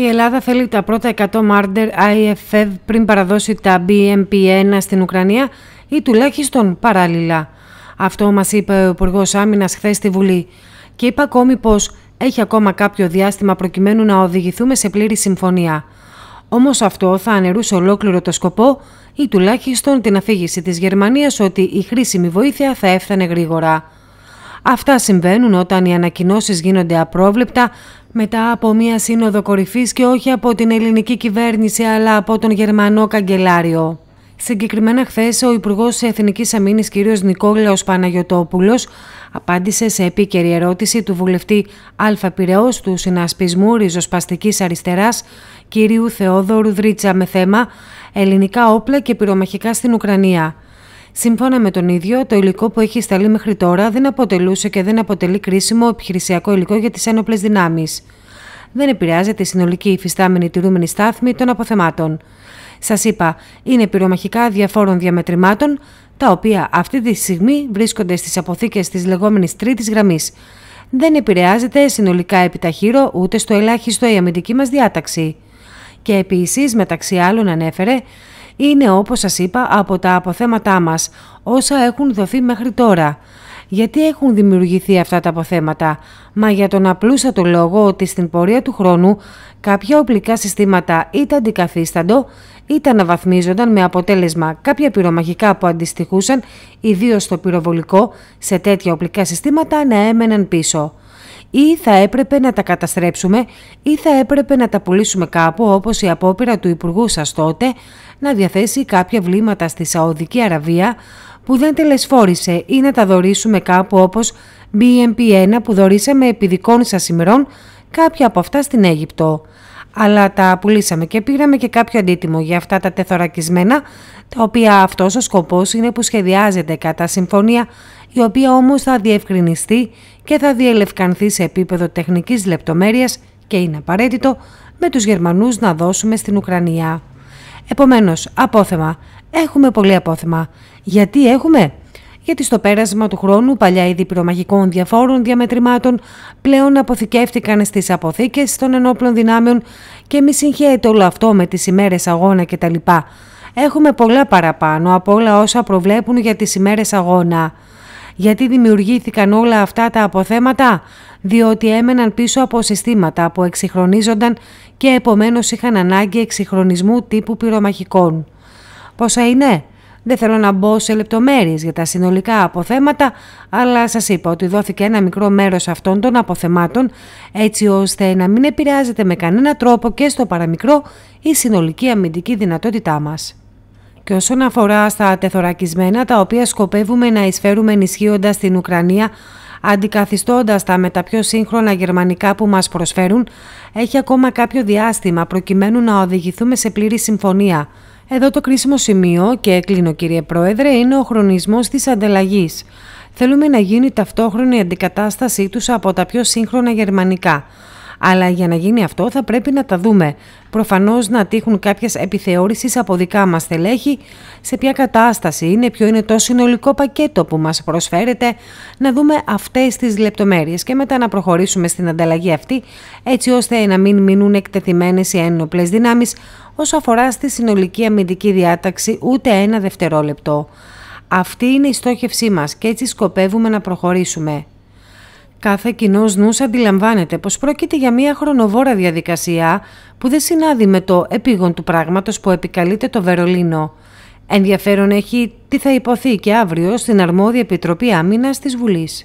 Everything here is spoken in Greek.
Η Ελλάδα θέλει τα πρώτα 100 μάρτερ IFF πριν παραδώσει τα BMP1 στην Ουκρανία ή τουλάχιστον παράλληλα. Αυτό μας είπε ο Υπουργός Άμυνας χθες στη Βουλή. Και είπα ακόμη πως έχει ακόμα κάποιο διάστημα προκειμένου να οδηγηθούμε σε πλήρη συμφωνία. Όμως αυτό θα αναιρούσε ολόκληρο το σκοπό ή τουλάχιστον την αφήγηση της Γερμανίας ότι η χρήσιμη βοήθεια θα έφτανε γρήγορα. Αυτά συμβαίνουν όταν οι ανακοινώσεις γίνονται απρόβλεπτα μετά από μια σύνοδο κορυφής και όχι από την ελληνική κυβέρνηση αλλά από τον Γερμανό καγκελάριο. Συγκεκριμένα, χθες, ο Υπουργός Εθνικής Αμήνης κ. Νικόλαος Παναγιοτόπουλος απάντησε σε επίκαιρη ερώτηση του βουλευτή Α. Πυραιός του Συνασπισμού Ριζοσπαστικής Αριστεράς κ. Θεόδωρου Δρίτσα με θέμα Ελληνικά όπλα και πυρομαχικά στην Ουκρανία. Σύμφωνα με τον ίδιο, το υλικό που έχει σταλεί μέχρι τώρα δεν αποτελούσε και δεν αποτελεί κρίσιμο επιχειρησιακό υλικό για τις ένοπλες δυνάμεις. Δεν επηρεάζεται η συνολική υφιστάμενη τηρούμενη στάθμη των αποθεμάτων. Σας είπα, είναι πυρομαχικά διαφόρων διαμετρημάτων, τα οποία αυτή τη στιγμή βρίσκονται στις αποθήκες της λεγόμενης τρίτης γραμμής. Δεν επηρεάζεται συνολικά επιταχύρω ούτε στο ελάχιστο η αμυντική μας διάταξη. Και επίσης, μεταξύ άλλων, ανέφερε είναι όπως σας είπα από τα αποθέματά μας, όσα έχουν δοθεί μέχρι τώρα. Γιατί έχουν δημιουργηθεί αυτά τα αποθέματα, μα για τον απλούστατο λόγο ότι στην πορεία του χρόνου κάποια οπλικά συστήματα είτε αντικαθίσταντο είτε αναβαθμίζονταν με αποτέλεσμα κάποια πυρομαχικά που αντιστοιχούσαν ιδίως στο πυροβολικό σε τέτοια οπλικά συστήματα να έμεναν πίσω ή θα έπρεπε να τα καταστρέψουμε ή θα έπρεπε να τα πουλήσουμε κάπου όπως η απόπειρα του Υπουργού σας τότε να διαθέσει κάποια βλήματα στη Σαουδική Αραβία που δεν τελεσφόρησε ή να τα δωρήσουμε κάπου όπως BMP1 που δωρήσαμε επί δικών σας ημερών κάποια από αυτά στην Αίγυπτο. Αλλά τα πουλήσαμε και πήραμε και κάποιο αντίτιμο για αυτά τα τεθωρακισμένα, τα οποία αυτός ο σκοπός είναι που σχεδιάζεται κατά συμφωνία, η οποία όμως θα διευκρινιστεί και θα διελευκανθεί σε επίπεδο τεχνικής λεπτομέρειας και είναι απαραίτητο με τους Γερμανούς να δώσουμε στην Ουκρανία. Επομένως, απόθεμα. Έχουμε πολύ απόθεμα. Γιατί έχουμε? Γιατί στο πέρασμα του χρόνου παλιά είδη πυρομαχικών διαφόρων διαμετρημάτων πλέον αποθηκεύτηκαν στις αποθήκες των ενόπλων δυνάμεων και μη συγχαίρεται όλο αυτό με τις ημέρες αγώνα κτλ. Έχουμε πολλά παραπάνω από όλα όσα προβλέπουν για τις ημέρες αγώνα. Γιατί δημιουργήθηκαν όλα αυτά τα αποθέματα, διότι έμεναν πίσω από συστήματα που εξυγχρονίζονταν και επομένως είχαν ανάγκη εξυγχρονισμού τύπου πυρομαχικών. Πόσα είναι, δεν θέλω να μπω σε λεπτομέρειες για τα συνολικά αποθέματα, αλλά σας είπα ότι δόθηκε ένα μικρό μέρος αυτών των αποθεμάτων, έτσι ώστε να μην επηρεάζεται με κανένα τρόπο και στο παραμικρό η συνολική αμυντική δυνατότητά μας. Και όσον αφορά στα τεθωρακισμένα, τα οποία σκοπεύουμε να εισφέρουμε ενισχύοντας την Ουκρανία, αντικαθιστώντας τα με τα πιο σύγχρονα γερμανικά που μας προσφέρουν, έχει ακόμα κάποιο διάστημα προκειμένου να οδηγηθούμε σε πλήρη συμφωνία. Εδώ το κρίσιμο σημείο, και κλείνω κύριε Πρόεδρε, είναι ο χρονισμός της ανταλλαγής. Θέλουμε να γίνει ταυτόχρονη αντικατάστασή τους από τα πιο σύγχρονα γερμανικά. Αλλά για να γίνει αυτό θα πρέπει να τα δούμε. Προφανώς να τύχουν κάποιες επιθεώρησεις από δικά μας στελέχη, σε ποια κατάσταση είναι, ποιο είναι το συνολικό πακέτο που μας προσφέρεται, να δούμε αυτές τις λεπτομέρειες και μετά να προχωρήσουμε στην ανταλλαγή αυτή, έτσι ώστε να μην μείνουν εκτεθειμένες οι ένοπλες δυνάμεις όσο αφορά στη συνολική αμυντική διάταξη ούτε ένα δευτερόλεπτο. Αυτή είναι η στόχευσή μας και έτσι σκοπεύουμε να προχωρήσουμε. Κάθε κοινός νους αντιλαμβάνεται πως πρόκειται για μια χρονοβόρα διαδικασία που δεν συνάδει με το επίγον του πράγματος που επικαλείται το Βερολίνο. Ενδιαφέρον έχει τι θα υποθεί και αύριο στην αρμόδια Επιτροπή Άμυνας της Βουλής.